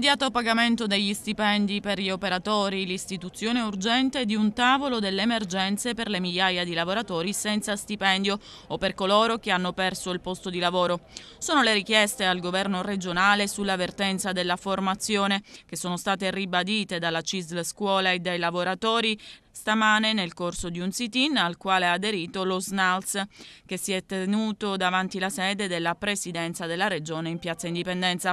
L'immediato pagamento degli stipendi per gli operatori, l'istituzione urgente di un tavolo delle emergenze per le migliaia di lavoratori senza stipendio o per coloro che hanno perso il posto di lavoro. Sono le richieste al governo regionale sull'avvertenza della formazione che sono state ribadite dalla CISL Scuola e dai lavoratori stamane nel corso di un sit-in al quale ha aderito lo SNALS, che si è tenuto davanti la sede della Presidenza della Regione in Piazza Indipendenza.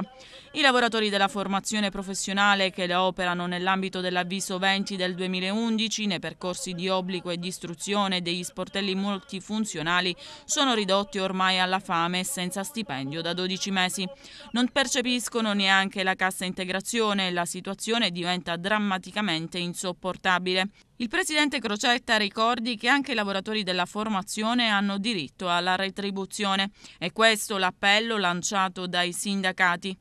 I lavoratori della formazione professionale che operano nell'ambito dell'avviso 20 del 2011 nei percorsi di obbligo e di istruzione degli sportelli multifunzionali sono ridotti ormai alla fame senza stipendio da 12 mesi. Non percepiscono neanche la cassa integrazione e la situazione diventa drammaticamente insopportabile. Il presidente Crocetta ricordi che anche i lavoratori della formazione hanno diritto alla retribuzione. È questo l'appello lanciato dai sindacati.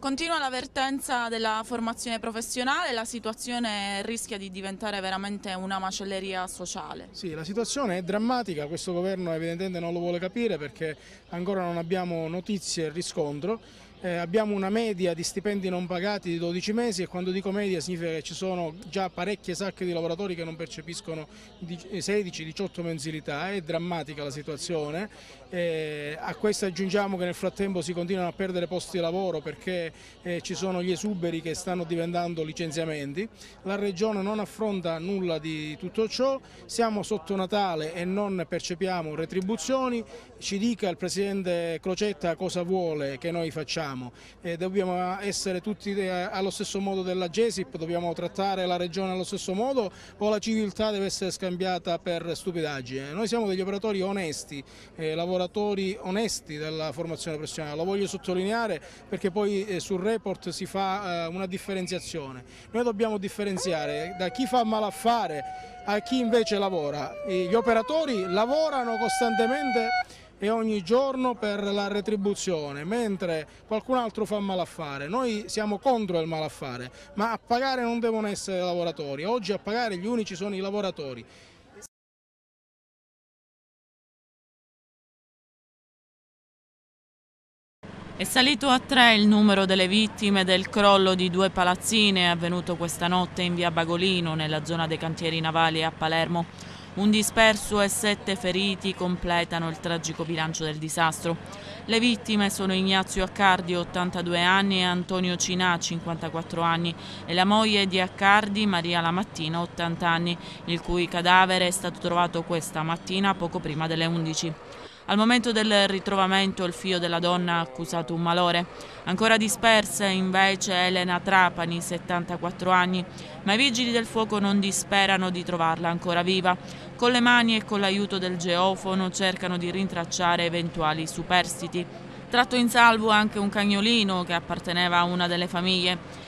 Continua l'avvertenza della formazione professionale, la situazione rischia di diventare veramente una macelleria sociale. Sì, la situazione è drammatica, questo governo evidentemente non lo vuole capire perché ancora non abbiamo notizie e riscontro eh, abbiamo una media di stipendi non pagati di 12 mesi e quando dico media significa che ci sono già parecchie sacche di lavoratori che non percepiscono 16-18 eh, mensilità, è drammatica la situazione, eh, a questo aggiungiamo che nel frattempo si continuano a perdere posti di lavoro perché eh, ci sono gli esuberi che stanno diventando licenziamenti, la Regione non affronta nulla di tutto ciò, siamo sotto Natale e non percepiamo retribuzioni, ci dica il Presidente Crocetta cosa vuole che noi facciamo abbiamo, eh, dobbiamo essere tutti eh, allo stesso modo della GESIP, dobbiamo trattare la regione allo stesso modo o la civiltà deve essere scambiata per stupidaggine. Eh, noi siamo degli operatori onesti, eh, lavoratori onesti della formazione professionale, lo voglio sottolineare perché poi eh, sul report si fa eh, una differenziazione. Noi dobbiamo differenziare da chi fa malaffare a chi invece lavora. Gli operatori lavorano costantemente e ogni giorno per la retribuzione, mentre qualcun altro fa malaffare. Noi siamo contro il malaffare, ma a pagare non devono essere i lavoratori, oggi a pagare gli unici sono i lavoratori. È salito a tre il numero delle vittime del crollo di due palazzine avvenuto questa notte in via Bagolino, nella zona dei cantieri navali a Palermo. Un disperso e sette feriti completano il tragico bilancio del disastro. Le vittime sono Ignazio Accardi, 82 anni, e Antonio Cinà, 54 anni, e la moglie di Accardi, Maria Lamattina, 80 anni, il cui cadavere è stato trovato questa mattina poco prima delle 11. Al momento del ritrovamento il figlio della donna ha accusato un malore. Ancora dispersa invece Elena Trapani, 74 anni, ma i vigili del fuoco non disperano di trovarla ancora viva. Con le mani e con l'aiuto del geofono cercano di rintracciare eventuali superstiti. Tratto in salvo anche un cagnolino che apparteneva a una delle famiglie.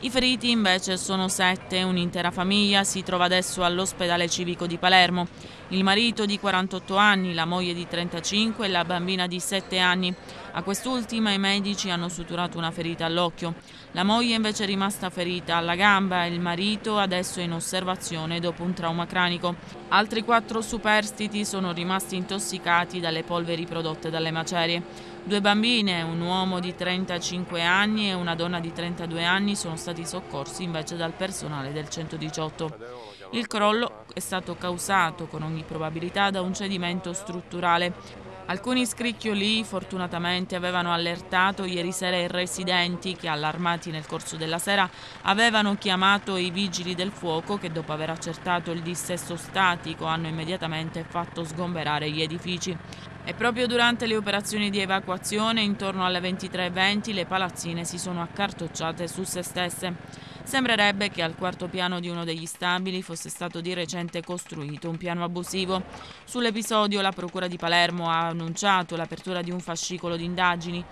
I feriti invece sono sette, un'intera famiglia si trova adesso all'ospedale civico di Palermo. Il marito di 48 anni, la moglie di 35 e la bambina di 7 anni. A quest'ultima i medici hanno suturato una ferita all'occhio. La moglie invece è rimasta ferita alla gamba e il marito adesso è in osservazione dopo un trauma cranico. Altri quattro superstiti sono rimasti intossicati dalle polveri prodotte dalle macerie. Due bambine, un uomo di 35 anni e una donna di 32 anni sono stati soccorsi invece dal personale del 118. Il crollo è stato causato con ogni probabilità da un cedimento strutturale. Alcuni scricchioli fortunatamente avevano allertato ieri sera i residenti che allarmati nel corso della sera avevano chiamato i vigili del fuoco che dopo aver accertato il dissesto statico hanno immediatamente fatto sgomberare gli edifici. E proprio durante le operazioni di evacuazione, intorno alle 23.20, le palazzine si sono accartocciate su se stesse. Sembrerebbe che al quarto piano di uno degli stabili fosse stato di recente costruito un piano abusivo. Sull'episodio la Procura di Palermo ha annunciato l'apertura di un fascicolo di indagini.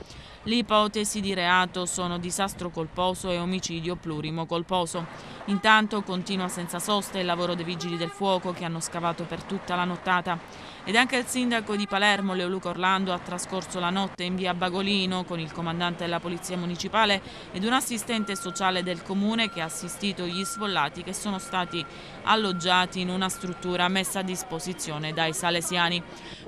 Le ipotesi di reato sono disastro colposo e omicidio plurimo colposo. Intanto continua senza sosta il lavoro dei vigili del fuoco che hanno scavato per tutta la nottata. Ed anche il sindaco di Palermo, Leoluco Orlando, ha trascorso la notte in via Bagolino con il comandante della polizia municipale ed un assistente sociale del comune che ha assistito gli sfollati che sono stati alloggiati in una struttura messa a disposizione dai salesiani.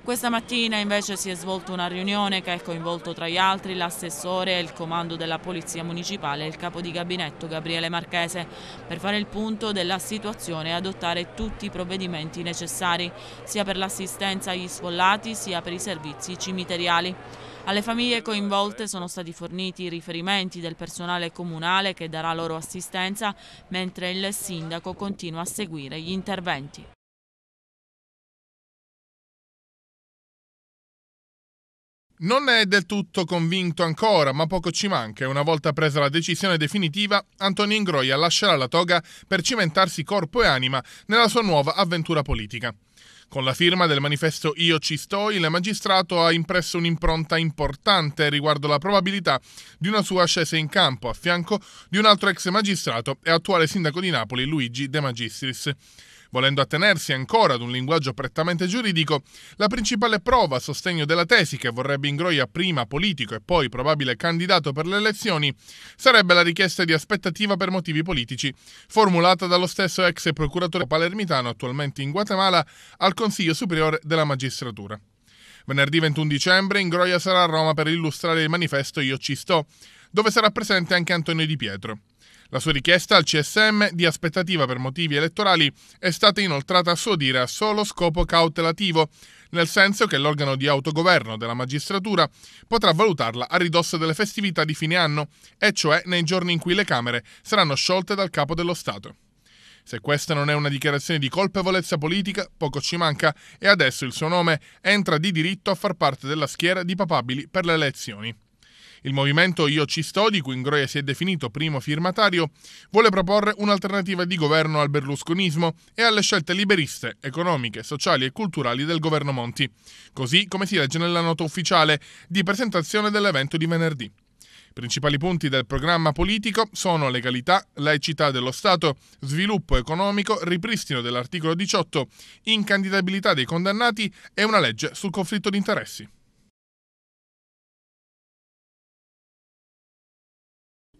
Questa mattina invece si è svolta una riunione che ha coinvolto tra gli altri la assessore e il comando della Polizia Municipale e il capo di gabinetto Gabriele Marchese per fare il punto della situazione e adottare tutti i provvedimenti necessari sia per l'assistenza agli sfollati sia per i servizi cimiteriali. Alle famiglie coinvolte sono stati forniti i riferimenti del personale comunale che darà loro assistenza, mentre il sindaco continua a seguire gli interventi. Non è del tutto convinto ancora, ma poco ci manca. Una volta presa la decisione definitiva, Antonio Ingroia lascerà la toga per cimentarsi corpo e anima nella sua nuova avventura politica. Con la firma del manifesto Io ci sto, il magistrato ha impresso un'impronta importante riguardo la probabilità di una sua ascesa in campo a fianco di un altro ex magistrato e attuale sindaco di Napoli, Luigi De Magistris. Volendo attenersi ancora ad un linguaggio prettamente giuridico, la principale prova a sostegno della tesi che vorrebbe Ingroia prima politico e poi probabile candidato per le elezioni sarebbe la richiesta di aspettativa per motivi politici, formulata dallo stesso ex procuratore palermitano attualmente in Guatemala al Consiglio Superiore della Magistratura. Venerdì 21 dicembre Ingroia sarà a Roma per illustrare il manifesto Io ci sto, dove sarà presente anche Antonio Di Pietro. La sua richiesta al CSM di aspettativa per motivi elettorali è stata inoltrata a suo dire a solo scopo cautelativo, nel senso che l'organo di autogoverno della magistratura potrà valutarla a ridosso delle festività di fine anno, e cioè nei giorni in cui le Camere saranno sciolte dal Capo dello Stato. Se questa non è una dichiarazione di colpevolezza politica, poco ci manca e adesso il suo nome entra di diritto a far parte della schiera di papabili per le elezioni. Il movimento Io ci sto, di cui Ingroia si è definito primo firmatario, vuole proporre un'alternativa di governo al berlusconismo e alle scelte liberiste, economiche, sociali e culturali del governo Monti, così come si legge nella nota ufficiale di presentazione dell'evento di venerdì. I principali punti del programma politico sono legalità, laicità dello Stato, sviluppo economico, ripristino dell'articolo 18, incandidabilità dei condannati e una legge sul conflitto di interessi.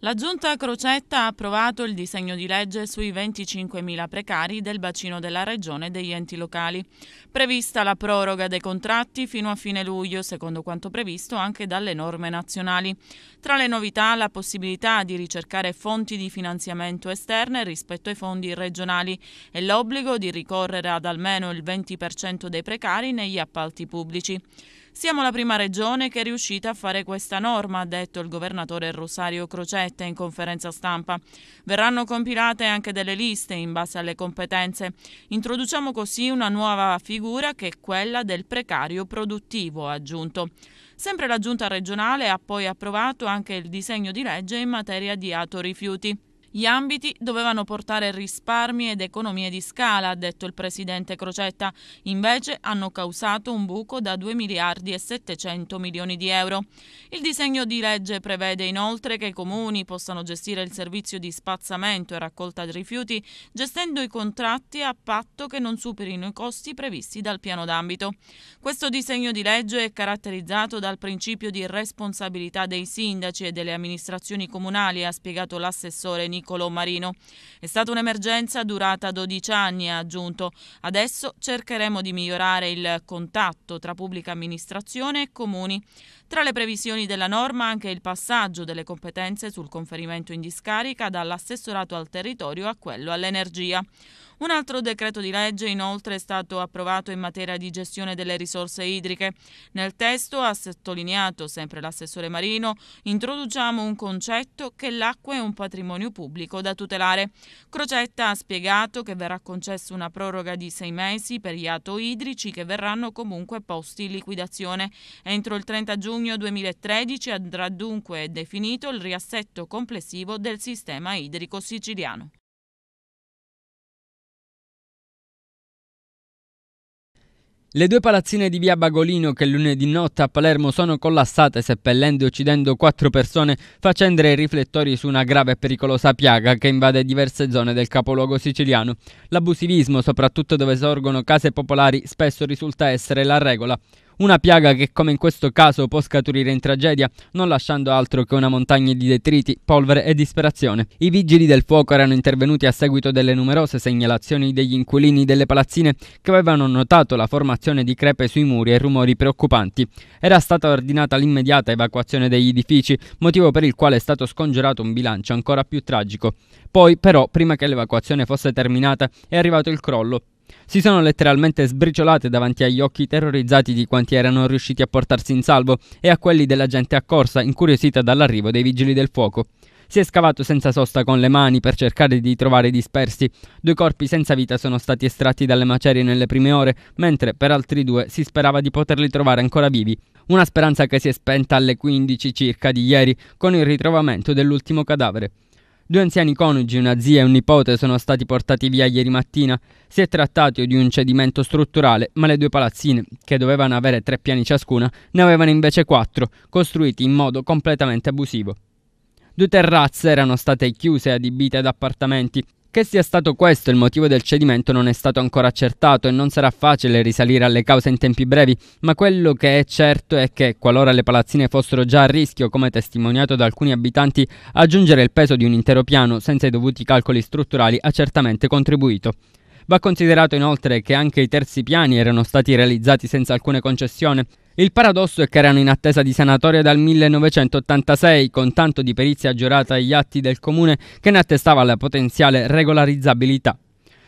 La giunta Crocetta ha approvato il disegno di legge sui 25.000 precari del bacino della regione e degli enti locali. Prevista la proroga dei contratti fino a fine luglio, secondo quanto previsto anche dalle norme nazionali. Tra le novità la possibilità di ricercare fonti di finanziamento esterne rispetto ai fondi regionali e l'obbligo di ricorrere ad almeno il 20% dei precari negli appalti pubblici. Siamo la prima regione che è riuscita a fare questa norma, ha detto il governatore Rosario Crocetta in conferenza stampa. Verranno compilate anche delle liste in base alle competenze. Introduciamo così una nuova figura che è quella del precario produttivo, ha aggiunto. Sempre la Giunta regionale ha poi approvato anche il disegno di legge in materia di atorifiuti. Gli ambiti dovevano portare risparmi ed economie di scala, ha detto il presidente Crocetta, invece hanno causato un buco da 2 miliardi e 700 milioni di euro. Il disegno di legge prevede inoltre che i comuni possano gestire il servizio di spazzamento e raccolta di rifiuti gestendo i contratti a patto che non superino i costi previsti dal piano d'ambito. Questo disegno di legge è caratterizzato dal principio di responsabilità dei sindaci e delle amministrazioni comunali, ha spiegato l'assessore Nicola Nicolo Marino. È stata un'emergenza durata 12 anni, ha aggiunto. Adesso cercheremo di migliorare il contatto tra pubblica amministrazione e comuni. Tra le previsioni della norma anche il passaggio delle competenze sul conferimento in discarica dall'assessorato al territorio a quello all'energia. Un altro decreto di legge inoltre è stato approvato in materia di gestione delle risorse idriche. Nel testo, ha sottolineato sempre l'assessore Marino, introduciamo un concetto che l'acqua è un patrimonio pubblico da tutelare. Crocetta ha spiegato che verrà concessa una proroga di sei mesi per gli ato idrici che verranno comunque posti in liquidazione. Entro il 30 giugno 2013 andrà dunque definito il riassetto complessivo del sistema idrico siciliano. Le due palazzine di via Bagolino che lunedì notte a Palermo sono collassate seppellendo e uccidendo quattro persone facendere i riflettori su una grave e pericolosa piaga che invade diverse zone del capoluogo siciliano. L'abusivismo, soprattutto dove sorgono case popolari, spesso risulta essere la regola. Una piaga che come in questo caso può scaturire in tragedia, non lasciando altro che una montagna di detriti, polvere e disperazione. I vigili del fuoco erano intervenuti a seguito delle numerose segnalazioni degli inquilini delle palazzine che avevano notato la formazione di crepe sui muri e rumori preoccupanti. Era stata ordinata l'immediata evacuazione degli edifici, motivo per il quale è stato scongiurato un bilancio ancora più tragico. Poi, però, prima che l'evacuazione fosse terminata, è arrivato il crollo. Si sono letteralmente sbriciolate davanti agli occhi terrorizzati di quanti erano riusciti a portarsi in salvo e a quelli della gente accorsa, incuriosita dall'arrivo dei vigili del fuoco. Si è scavato senza sosta con le mani per cercare di trovare i dispersi. Due corpi senza vita sono stati estratti dalle macerie nelle prime ore, mentre per altri due si sperava di poterli trovare ancora vivi. Una speranza che si è spenta alle 15 circa di ieri con il ritrovamento dell'ultimo cadavere. Due anziani coniugi, una zia e un nipote, sono stati portati via ieri mattina. Si è trattato di un cedimento strutturale, ma le due palazzine, che dovevano avere tre piani ciascuna, ne avevano invece quattro, costruiti in modo completamente abusivo. Due terrazze erano state chiuse e adibite ad appartamenti. Che sia stato questo il motivo del cedimento non è stato ancora accertato e non sarà facile risalire alle cause in tempi brevi, ma quello che è certo è che, qualora le palazzine fossero già a rischio, come testimoniato da alcuni abitanti, aggiungere il peso di un intero piano senza i dovuti calcoli strutturali ha certamente contribuito. Va considerato inoltre che anche i terzi piani erano stati realizzati senza alcuna concessione. Il paradosso è che erano in attesa di sanatoria dal 1986, con tanto di perizia giurata agli atti del comune che ne attestava la potenziale regolarizzabilità.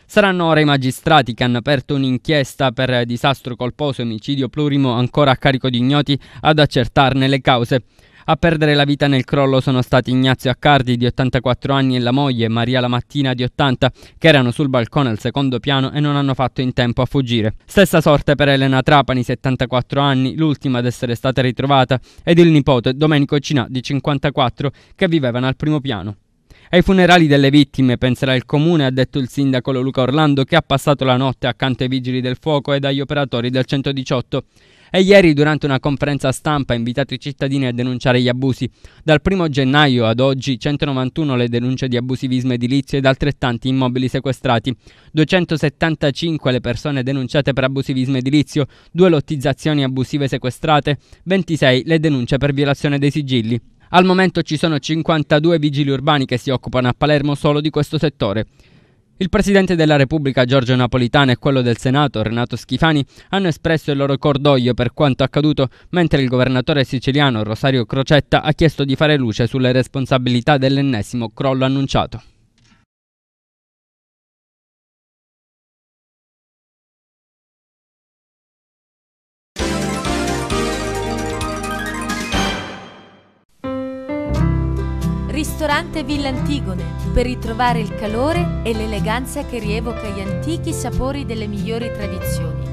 Saranno ora i magistrati che hanno aperto un'inchiesta per disastro colposo e omicidio plurimo ancora a carico di ignoti ad accertarne le cause. A perdere la vita nel crollo sono stati Ignazio Accardi di 84 anni e la moglie Maria Lamattina di 80 che erano sul balcone al secondo piano e non hanno fatto in tempo a fuggire. Stessa sorte per Elena Trapani, 74 anni, l'ultima ad essere stata ritrovata, ed il nipote Domenico Cinà di 54 che vivevano al primo piano. Ai funerali delle vittime penserà il comune, ha detto il sindaco Luca Orlando, che ha passato la notte accanto ai vigili del fuoco ed agli operatori del 118 e ieri durante una conferenza stampa ha invitato i cittadini a denunciare gli abusi. Dal 1 gennaio ad oggi 191 le denunce di abusivismo edilizio ed altrettanti immobili sequestrati, 275 le persone denunciate per abusivismo edilizio, 2 lottizzazioni abusive sequestrate, 26 le denunce per violazione dei sigilli. Al momento ci sono 52 vigili urbani che si occupano a Palermo solo di questo settore. Il Presidente della Repubblica Giorgio Napolitano e quello del Senato Renato Schifani hanno espresso il loro cordoglio per quanto accaduto, mentre il governatore siciliano Rosario Crocetta ha chiesto di fare luce sulle responsabilità dell'ennesimo crollo annunciato. Ristorante Villa Antigone per ritrovare il calore e l'eleganza che rievoca gli antichi sapori delle migliori tradizioni.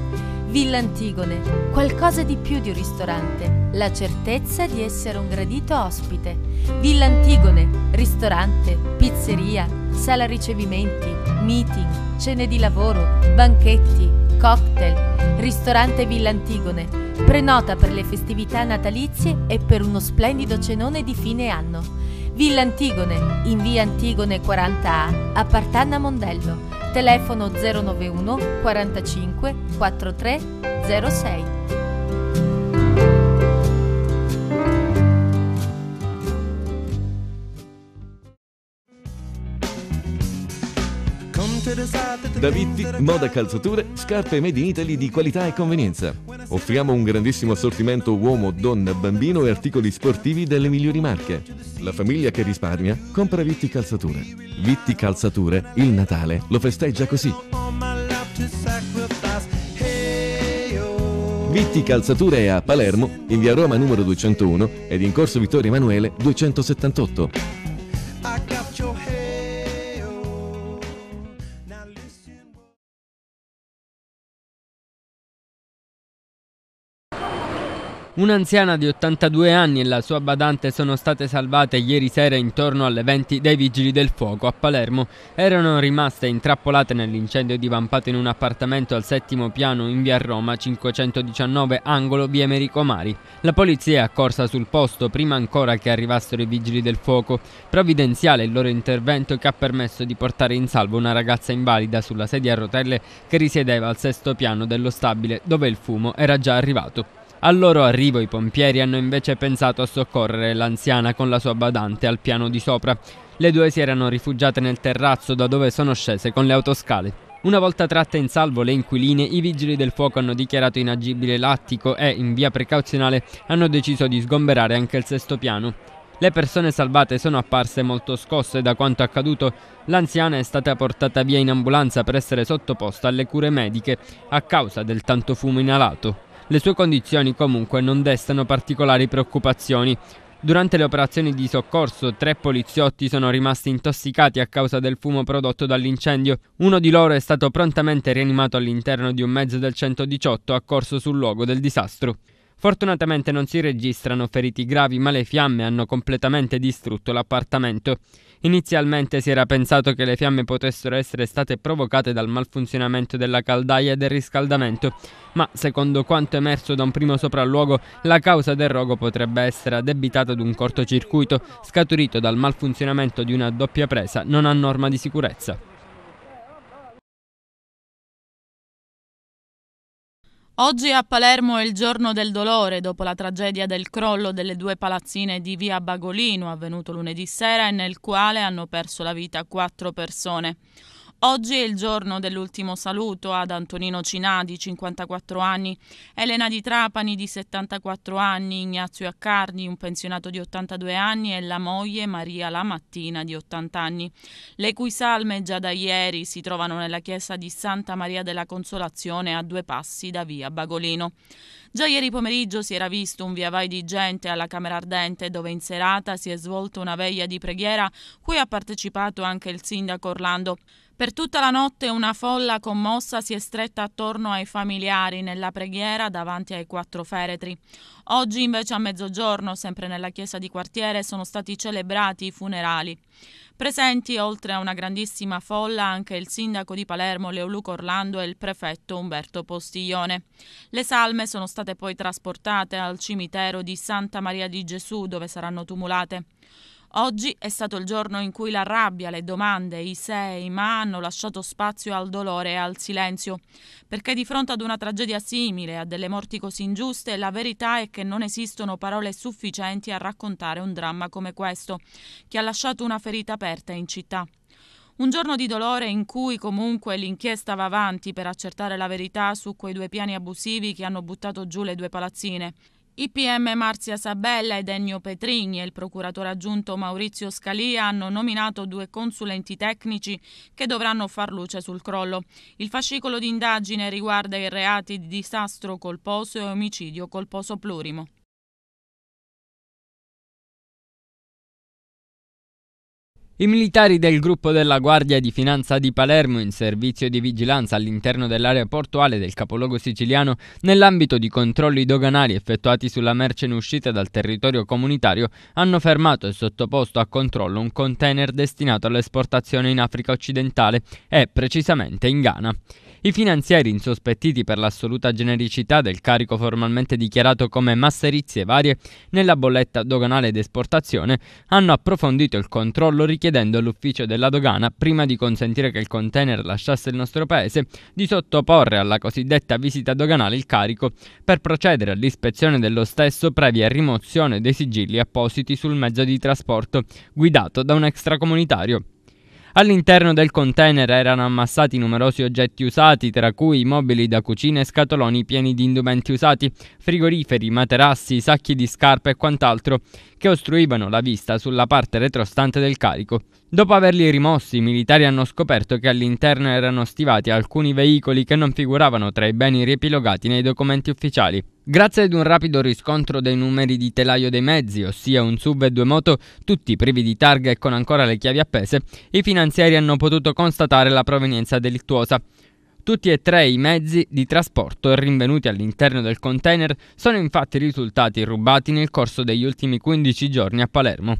Villa Antigone, qualcosa di più di un ristorante, la certezza di essere un gradito ospite. Villa Antigone, ristorante, pizzeria, sala ricevimenti, meeting, cene di lavoro, banchetti, cocktail. Ristorante Villa Antigone, prenota per le festività natalizie e per uno splendido cenone di fine anno. Villa Antigone, in via Antigone 40A, a Partanna Mondello, telefono 091 45 4306. Vitti, moda calzature, scarpe made in Italy di qualità e convenienza Offriamo un grandissimo assortimento uomo, donna, bambino e articoli sportivi delle migliori marche. La famiglia che risparmia compra Vitti Calzature. Vitti Calzature, il Natale, lo festeggia così. Vitti Calzature è a Palermo, in via Roma numero 201 ed in corso Vittorio Emanuele 278. Un'anziana di 82 anni e la sua badante sono state salvate ieri sera intorno alle 20 dai vigili del fuoco a Palermo. Erano rimaste intrappolate nell'incendio divampato in un appartamento al settimo piano in via Roma 519 angolo via Merico Mari. La polizia è accorsa sul posto prima ancora che arrivassero i vigili del fuoco. Provvidenziale il loro intervento che ha permesso di portare in salvo una ragazza invalida sulla sedia a rotelle che risiedeva al sesto piano dello stabile dove il fumo era già arrivato. Al loro arrivo i pompieri hanno invece pensato a soccorrere l'anziana con la sua badante al piano di sopra. Le due si erano rifugiate nel terrazzo da dove sono scese con le autoscale. Una volta tratte in salvo le inquiline, i vigili del fuoco hanno dichiarato inagibile l'attico e, in via precauzionale, hanno deciso di sgomberare anche il sesto piano. Le persone salvate sono apparse molto scosse da quanto accaduto. L'anziana è stata portata via in ambulanza per essere sottoposta alle cure mediche a causa del tanto fumo inalato. Le sue condizioni comunque non destano particolari preoccupazioni. Durante le operazioni di soccorso tre poliziotti sono rimasti intossicati a causa del fumo prodotto dall'incendio. Uno di loro è stato prontamente rianimato all'interno di un mezzo del 118 accorso sul luogo del disastro. Fortunatamente non si registrano feriti gravi ma le fiamme hanno completamente distrutto l'appartamento. Inizialmente si era pensato che le fiamme potessero essere state provocate dal malfunzionamento della caldaia e del riscaldamento, ma secondo quanto emerso da un primo sopralluogo, la causa del rogo potrebbe essere addebitata ad un cortocircuito scaturito dal malfunzionamento di una doppia presa non a norma di sicurezza. Oggi a Palermo è il giorno del dolore dopo la tragedia del crollo delle due palazzine di via Bagolino avvenuto lunedì sera e nel quale hanno perso la vita quattro persone. Oggi è il giorno dell'ultimo saluto ad Antonino Cinà di 54 anni, Elena di Trapani di 74 anni, Ignazio Accardi, un pensionato di 82 anni e la moglie Maria Lamattina di 80 anni, le cui salme già da ieri si trovano nella chiesa di Santa Maria della Consolazione a due passi da via Bagolino. Già ieri pomeriggio si era visto un viavai di gente alla Camera Ardente dove in serata si è svolta una veglia di preghiera cui ha partecipato anche il sindaco Orlando. Per tutta la notte una folla commossa si è stretta attorno ai familiari nella preghiera davanti ai quattro feretri. Oggi invece a mezzogiorno, sempre nella chiesa di quartiere, sono stati celebrati i funerali. Presenti oltre a una grandissima folla anche il sindaco di Palermo Leoluco Orlando e il prefetto Umberto Postiglione. Le salme sono state poi trasportate al cimitero di Santa Maria di Gesù dove saranno tumulate. Oggi è stato il giorno in cui la rabbia, le domande, i sei, ma hanno lasciato spazio al dolore e al silenzio, perché di fronte ad una tragedia simile, a delle morti così ingiuste, la verità è che non esistono parole sufficienti a raccontare un dramma come questo, che ha lasciato una ferita aperta in città. Un giorno di dolore in cui comunque l'inchiesta va avanti per accertare la verità su quei due piani abusivi che hanno buttato giù le due palazzine. I PM Marzia Sabella ed Ennio Petrini e il procuratore aggiunto Maurizio Scalia hanno nominato due consulenti tecnici che dovranno far luce sul crollo. Il fascicolo di indagine riguarda i reati di disastro colposo e omicidio colposo plurimo. I militari del gruppo della Guardia di Finanza di Palermo in servizio di vigilanza all'interno dell'area portuale del capoluogo siciliano nell'ambito di controlli doganali effettuati sulla merce in uscita dal territorio comunitario hanno fermato e sottoposto a controllo un container destinato all'esportazione in Africa occidentale e precisamente in Ghana. I finanzieri, insospettiti per l'assoluta genericità del carico formalmente dichiarato come masserizie varie nella bolletta doganale d'esportazione, hanno approfondito il controllo richiedendo all'ufficio della dogana, prima di consentire che il container lasciasse il nostro paese, di sottoporre alla cosiddetta visita doganale il carico per procedere all'ispezione dello stesso previa rimozione dei sigilli appositi sul mezzo di trasporto guidato da un extracomunitario. All'interno del container erano ammassati numerosi oggetti usati, tra cui mobili da cucina e scatoloni pieni di indumenti usati, frigoriferi, materassi, sacchi di scarpe e quant'altro, che ostruivano la vista sulla parte retrostante del carico. Dopo averli rimossi, i militari hanno scoperto che all'interno erano stivati alcuni veicoli che non figuravano tra i beni riepilogati nei documenti ufficiali. Grazie ad un rapido riscontro dei numeri di telaio dei mezzi, ossia un sub e due moto, tutti privi di targa e con ancora le chiavi appese, i finanzieri hanno potuto constatare la provenienza delittuosa. Tutti e tre i mezzi di trasporto rinvenuti all'interno del container sono infatti risultati rubati nel corso degli ultimi 15 giorni a Palermo.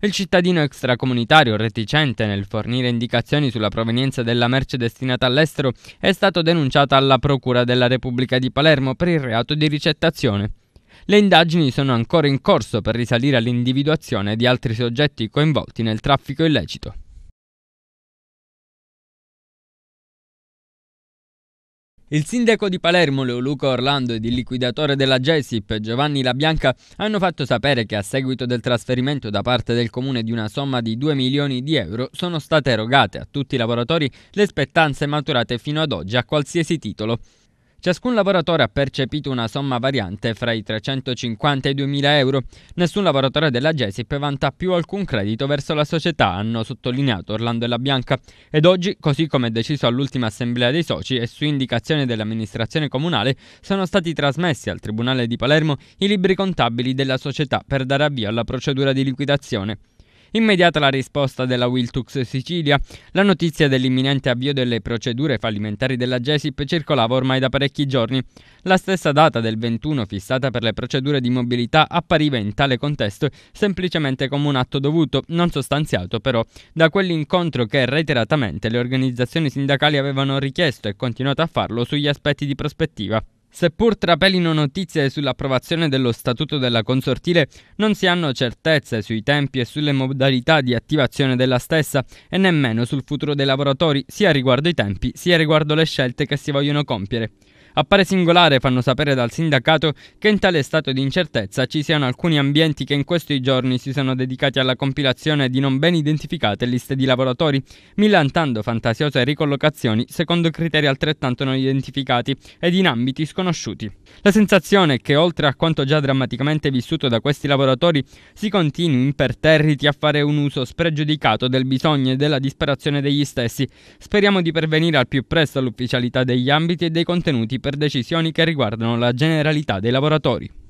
Il cittadino extracomunitario reticente nel fornire indicazioni sulla provenienza della merce destinata all'estero è stato denunciato alla Procura della Repubblica di Palermo per il reato di ricettazione. Le indagini sono ancora in corso per risalire all'individuazione di altri soggetti coinvolti nel traffico illecito. Il sindaco di Palermo Leoluca Orlando ed il liquidatore della Jessip, Giovanni La Bianca, hanno fatto sapere che a seguito del trasferimento da parte del comune di una somma di 2 milioni di euro sono state erogate a tutti i lavoratori le spettanze maturate fino ad oggi a qualsiasi titolo. Ciascun lavoratore ha percepito una somma variante fra i 350 e i 2000 euro. Nessun lavoratore della Gesip vanta più alcun credito verso la società, hanno sottolineato Orlando e la Bianca. Ed oggi, così come deciso all'ultima assemblea dei soci e su indicazione dell'amministrazione comunale, sono stati trasmessi al Tribunale di Palermo i libri contabili della società per dare avvio alla procedura di liquidazione. Immediata la risposta della Wiltux Sicilia. La notizia dell'imminente avvio delle procedure fallimentari della GESIP circolava ormai da parecchi giorni. La stessa data del 21 fissata per le procedure di mobilità appariva in tale contesto semplicemente come un atto dovuto, non sostanziato però, da quell'incontro che reiteratamente le organizzazioni sindacali avevano richiesto e continuato a farlo sugli aspetti di prospettiva. Seppur trapelino notizie sull'approvazione dello statuto della consortile, non si hanno certezze sui tempi e sulle modalità di attivazione della stessa e nemmeno sul futuro dei lavoratori, sia riguardo i tempi sia riguardo le scelte che si vogliono compiere. Appare singolare, fanno sapere dal sindacato, che in tale stato di incertezza ci siano alcuni ambienti che in questi giorni si sono dedicati alla compilazione di non ben identificate liste di lavoratori, millantando fantasiose ricollocazioni secondo criteri altrettanto non identificati ed in ambiti sconosciuti. La sensazione è che oltre a quanto già drammaticamente vissuto da questi lavoratori, si continui imperterriti a fare un uso spregiudicato del bisogno e della disperazione degli stessi. Speriamo di pervenire al più presto all'ufficialità degli ambiti e dei contenuti per decisioni che riguardano la generalità dei lavoratori.